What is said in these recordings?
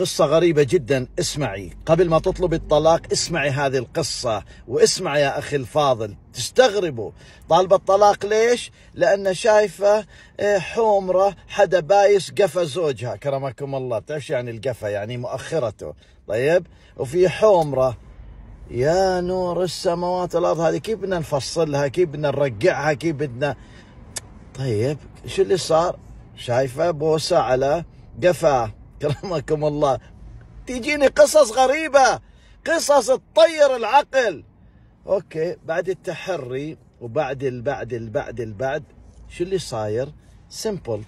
قصة غريبة جدا اسمعي قبل ما تطلب الطلاق اسمعي هذه القصة واسمع يا أخي الفاضل تستغربوا طالبة الطلاق ليش؟ لأن شايفة آه، حمرة حدا بايس قفا زوجها كرمكم الله تعرفش يعني القفا يعني مؤخرته طيب وفي حمرة يا نور السماوات والأرض هذه كيف بدنا نفصلها كيف بدنا نرقعها كيف بدنا طيب شو اللي صار شايفة بوسة على قفاه كرمكم الله تجيني قصص غريبة قصص تطير العقل اوكي بعد التحري وبعد البعد البعد البعد شو اللي صاير سمبل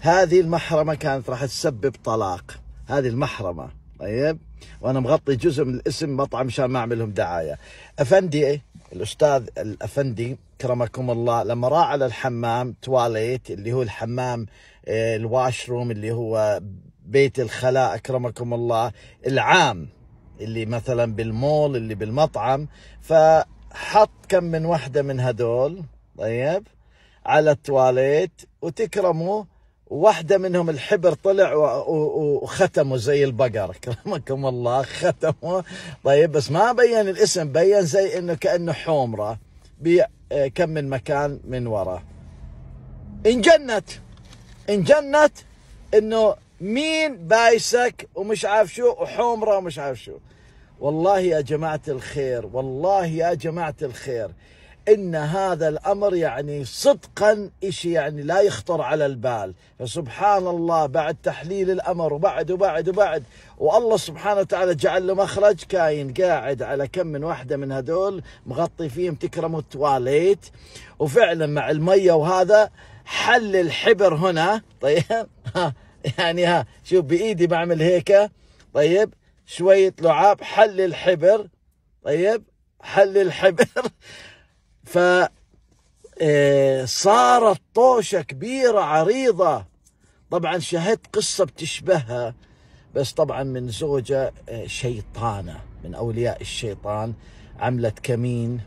هذه المحرمة كانت راح تسبب طلاق هذه المحرمة طيب وانا مغطي جزء من الاسم مطعم مشان ما اعمل لهم دعايه افندي الاستاذ الافندي كرمكم الله لما راح على الحمام تواليت اللي هو الحمام آه، الواشروم اللي هو بيت الخلاء أكرمكم الله العام اللي مثلا بالمول اللي بالمطعم فحط كم من وحدة من هدول طيب على التواليت وتكرموا واحدة منهم الحبر طلع وختمه زي البقر كرمكم الله ختمه طيب بس ما بين الاسم بين زي انه كأنه حمرة بكم آه، من مكان من ورا انجنت انجنت انه مين بايسك ومش عارف شو وحمره ومش عارف شو والله يا جماعة الخير والله يا جماعة الخير إن هذا الأمر يعني صدقا إشي يعني لا يخطر على البال فسبحان الله بعد تحليل الأمر وبعد وبعد وبعد والله سبحانه وتعالى جعل له مخرج كاين قاعد على كم من واحدة من هدول مغطي فيهم تكرموا التواليت وفعلا مع المية وهذا حل الحبر هنا طيب يعني ها شوف بايدي بعمل هيك طيب شوية لعاب حل الحبر طيب حل الحبر ف آه، صارت طوشة كبيرة عريضة طبعا شاهدت قصة بتشبهها بس طبعا من زوجة آه، شيطانة من أولياء الشيطان عملت كمين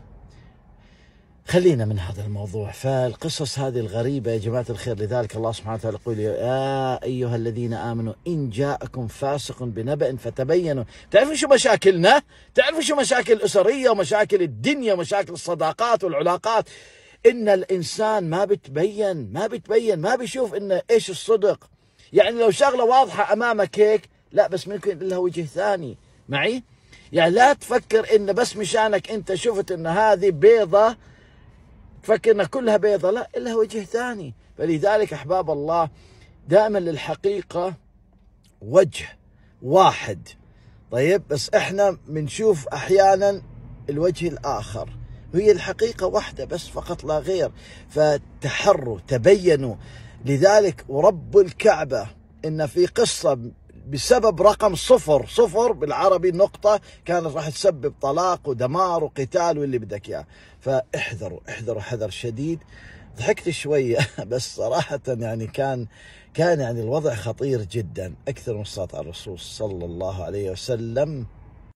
خلينا من هذا الموضوع فالقصص هذه الغريبة يا جماعة الخير لذلك الله سبحانه وتعالى يقول يا أيها الذين آمنوا إن جاءكم فاسق بنبأ فتبينوا تعرفوا شو مشاكلنا تعرفوا شو مشاكل الأسرية ومشاكل الدنيا ومشاكل الصداقات والعلاقات إن الإنسان ما بتبين ما بتبين ما بيشوف إنه إيش الصدق يعني لو شغلة واضحة أمامك هيك لا بس ممكن لها وجه ثاني معي يعني لا تفكر إن بس مشانك أنت شفت إن هذه بيضة تفكر انها كلها بيضة لا لها وجه ثاني فلذلك أحباب الله دائما للحقيقة وجه واحد طيب بس إحنا بنشوف أحيانا الوجه الآخر وهي الحقيقة واحدة بس فقط لا غير فتحروا تبينوا لذلك ورب الكعبة إن في قصة بسبب رقم صفر صفر بالعربي نقطة كانت راح تسبب طلاق ودمار وقتال واللي بدك إياه فاحذروا احذروا حذر شديد ضحكت شوية بس صراحة يعني كان كان يعني الوضع خطير جدا أكثر من صلاة على الرسول صلى الله عليه وسلم